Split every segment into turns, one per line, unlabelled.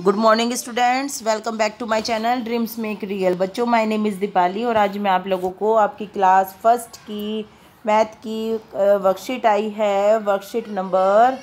good morning students welcome back to my channel dreams make real बच्चों my name is Deepali और आज मैं आप लोगों को आपकी क्लास फर्स्ट की मैथ की वर्कशीट आई है worksheet number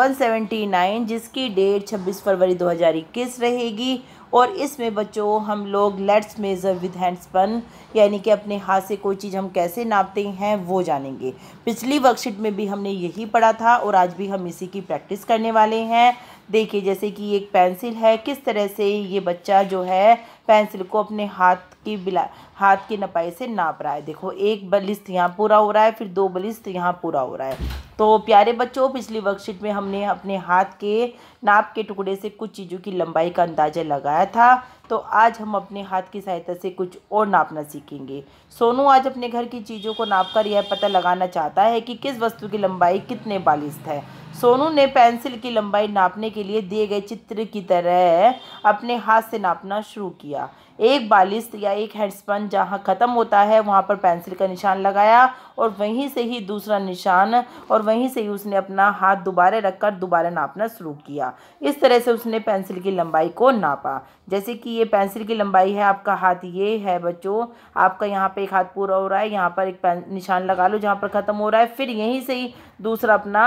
one seventy nine जिसकी डेट छब्बीस फरवरी दो हज़ार इक्कीस रहेगी और इसमें बच्चों हम लोग लेट्स मेज़र विद हैंड्सपन यानी कि अपने हाथ से कोई चीज़ हम कैसे नापते हैं वो जानेंगे पिछली वर्कशीट में भी हमने यही पढ़ा था और आज भी हम इसी की प्रैक्टिस करने वाले हैं देखिए जैसे कि एक पेंसिल है किस तरह से ये बच्चा जो है पेंसिल को अपने हाथ की बिला हाथ की नपाई से नाप रहा है देखो एक बलिस्त यहाँ पूरा हो रहा है फिर दो बलिस्त यहाँ पूरा हो रहा है तो प्यारे बच्चों पिछली वर्कशीट में हमने अपने हाथ के नाप के टुकड़े से कुछ चीज़ों की लंबाई का अंदाज़ा लगाया बताया था तो आज हम अपने हाथ की सहायता से कुछ और नापना सीखेंगे सोनू आज अपने घर की चीज़ों को नापकर यह पता लगाना चाहता है कि किस वस्तु की लंबाई कितने बालिस्त है सोनू ने पेंसिल की लंबाई नापने के लिए दिए गए चित्र की तरह अपने हाथ से नापना शुरू किया एक बालिश या एक हेडस्पन जहाँ ख़त्म होता है वहाँ पर पेंसिल का निशान लगाया और वहीं से ही दूसरा निशान और वहीं से ही उसने अपना हाथ दोबारा रखकर दोबारा नापना शुरू किया इस तरह से उसने पेंसिल की लंबाई को नापा जैसे कि ये पेंसिल की लंबाई है आपका हाथ ये है बच्चों आपका यहाँ पे एक हाथ पूरा हो रहा है यहाँ पर एक निशान लगा लो जहाँ पर ख़त्म हो रहा है फिर यहीं से ही दूसरा अपना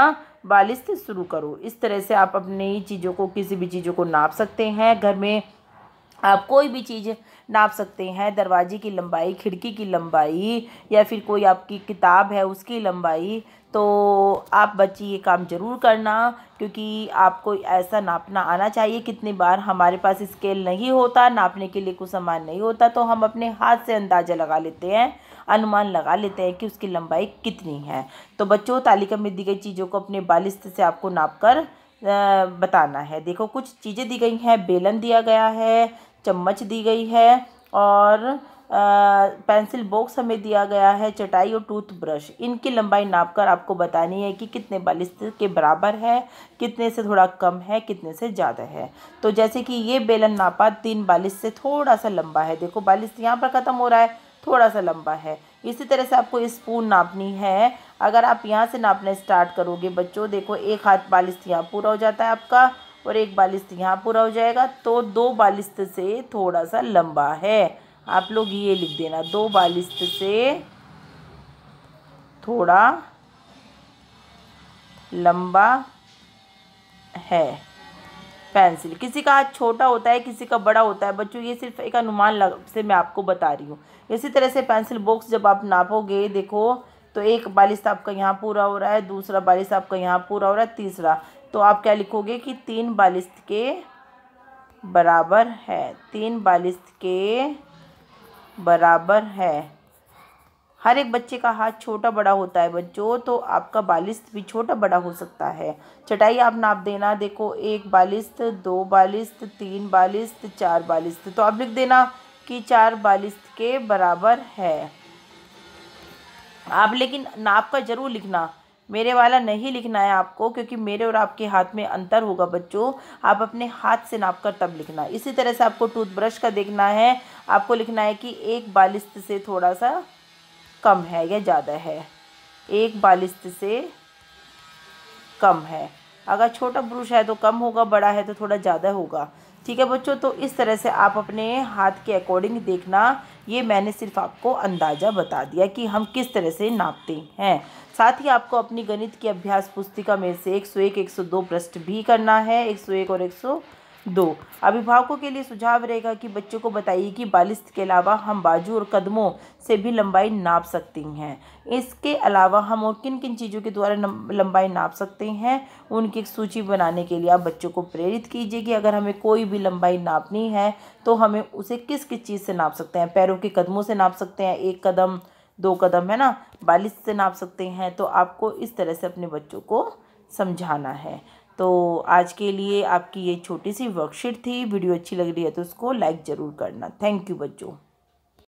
बालिश शुरू करो इस तरह से आप अपनी चीज़ों को किसी भी चीज़ों को नाप सकते हैं घर में आप कोई भी चीज़ नाप सकते हैं दरवाजे की लंबाई खिड़की की लंबाई या फिर कोई आपकी किताब है उसकी लंबाई तो आप बच्ची ये काम ज़रूर करना क्योंकि आपको ऐसा नापना आना चाहिए कितनी बार हमारे पास स्केल नहीं होता नापने के लिए कुछ सामान नहीं होता तो हम अपने हाथ से अंदाज़ा लगा लेते हैं अनुमान लगा लेते हैं कि उसकी लंबाई कितनी है तो बच्चों तालिका में दी गई चीज़ों को अपने बालिश से आपको नाप कर बताना है देखो कुछ चीज़ें दी गई हैं बेलन दिया गया है चम्मच दी गई है और आ, पेंसिल बॉक्स हमें दिया गया है चटाई और टूथब्रश इनकी लंबाई नाप कर आपको बतानी है कि कितने बालिश के बराबर है कितने से थोड़ा कम है कितने से ज़्यादा है तो जैसे कि ये बेलन नापा तीन बालिश से थोड़ा सा लंबा है देखो बालिश यहाँ पर ख़त्म हो रहा है थोड़ा सा लंबा है इसी तरह से आपको स्पून नापनी है अगर आप यहाँ से नापना स्टार्ट करोगे बच्चों देखो एक हाथ बालिश यहाँ पूरा हो जाता है आपका और एक बालिश यहाँ पूरा हो जाएगा तो दो बालिस्त से थोड़ा सा लंबा है आप लोग ये लिख देना दो बालिश से थोड़ा लंबा है पेंसिल किसी का हाथ छोटा होता है किसी का बड़ा होता है बच्चों ये सिर्फ एक अनुमान लग से मैं आपको बता रही हूँ इसी तरह से पेंसिल बॉक्स जब आप नापोगे देखो तो एक बालिश आपका यहाँ पूरा हो रहा है दूसरा बालिश आपका यहाँ पूरा हो रहा है तीसरा तो आप क्या लिखोगे कि तीन बालिस्त के बराबर है तीन बालिस्त के बराबर है हर एक बच्चे का हाथ छोटा बड़ा होता है बच्चों तो आपका बालिस्त भी छोटा बड़ा हो सकता है चटाई आप नाप देना देखो एक बालिश दो बालिश तीन बालिस्त चार बालिस्त तो आप लिख देना कि चार बालिस्त के बराबर है आप लेकिन नाप का ज़रूर लिखना मेरे वाला नहीं लिखना है आपको क्योंकि मेरे और आपके हाथ में अंतर होगा बच्चों आप अपने हाथ से नाप कर तब लिखना है इसी तरह से आपको टूथब्रश का देखना है आपको लिखना है कि एक बालिश से थोड़ा सा कम है या ज़्यादा है एक बालिश से कम है अगर छोटा ब्रश है तो कम होगा बड़ा है तो थोड़ा ज़्यादा होगा ठीक है बच्चों तो इस तरह से आप अपने हाथ के अकॉर्डिंग देखना ये मैंने सिर्फ आपको अंदाज़ा बता दिया कि हम किस तरह से नापते हैं साथ ही आपको अपनी गणित की अभ्यास पुस्तिका में से एक सौ एक एक सौ दो पृष्ठ भी करना है एक सौ एक और एक सौ दो अभिभावकों के लिए सुझाव रहेगा कि बच्चों को बताइए कि बालिश के अलावा हम बाजू और कदमों से भी लंबाई नाप सकती हैं इसके अलावा हम और किन किन चीज़ों के द्वारा लंबाई नाप सकते हैं उनकी एक सूची बनाने के लिए आप बच्चों को प्रेरित कीजिए कि अगर हमें कोई भी लंबाई नापनी है तो हमें उसे किस किस चीज़ से नाप सकते हैं पैरों के कदमों से नाप सकते हैं एक कदम दो कदम है ना बालिश से नाप सकते हैं तो आपको इस तरह से अपने बच्चों को समझाना है तो आज के लिए आपकी ये छोटी सी वर्कशीट थी वीडियो अच्छी लग रही है तो उसको लाइक ज़रूर करना थैंक यू बच्चों